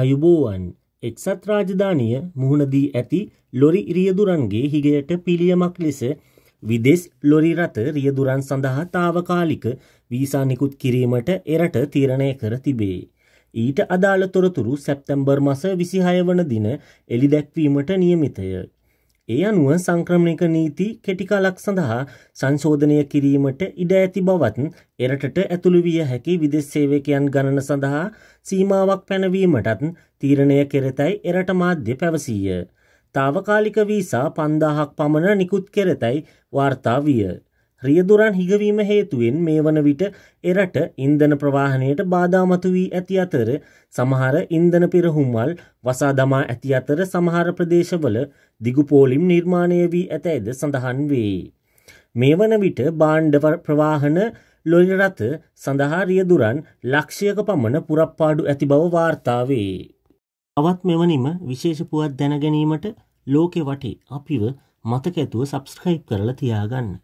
අයුබෝවන් එක්සත් රාජධානිය මුහුණදී ඇති ලොරි රියදුරන්ගේ හිගයට පිළියමක් ලෙස විදෙස් ලොරි රථ රියදුරන් සඳහා తాවකාලික වීසා නිකුත් කිරීමට එරට තීරණය කර තිබේ. ඊට අදාළ තොරතුරු සැප්තැම්බර් මස 26 වන දින එළි දැක්වීමට නියමිතය. ඒ අනුව සංක්‍රමණික නීති කෙටිකාලක් සඳහා සංශෝධනය කිරීමට ඉඩ ඇති බවත් එරටට ඇතුළු විය හැකි විදෙස් සේවකයන් ගණන සඳහා සීමාවක් පැනවීමටත් තීරණය කෙරෙතයි එරට මාධ්‍ය පැවසීය. තාවකාලික වීසා පන්දාහක් පමණ නිකුත් කෙරෙතයි වාර්තා විය. රියදුරන් හිගවීම හේතුවෙන් මේ වන විට එරට ඉන්දන ප්‍රවාහණයට බාධාමතු වී ඇති අතර සමහර ඉන්දන පිරහුම්වල් වසා දමා ඇති අතර සමහර ප්‍රදේශවල දිගුපෝලිම් නිර්මාණය වී ඇතැයිද සඳහන් වේ. මේ වන විට බාණ්ඩ ප්‍රවාහන ලොලිරත සඳහා රියදුරන් ලක්ෂයක පමණ පුරප්පාඩු ඇති බව වාර්තාවේ. අවත් මෙවනිම විශේෂපුවත් දැනගැනීමට ලෝකෙ වටේ අපිව මතක ඇතුව සබස්ක්‍රයිප් කරලා තියාගන්න.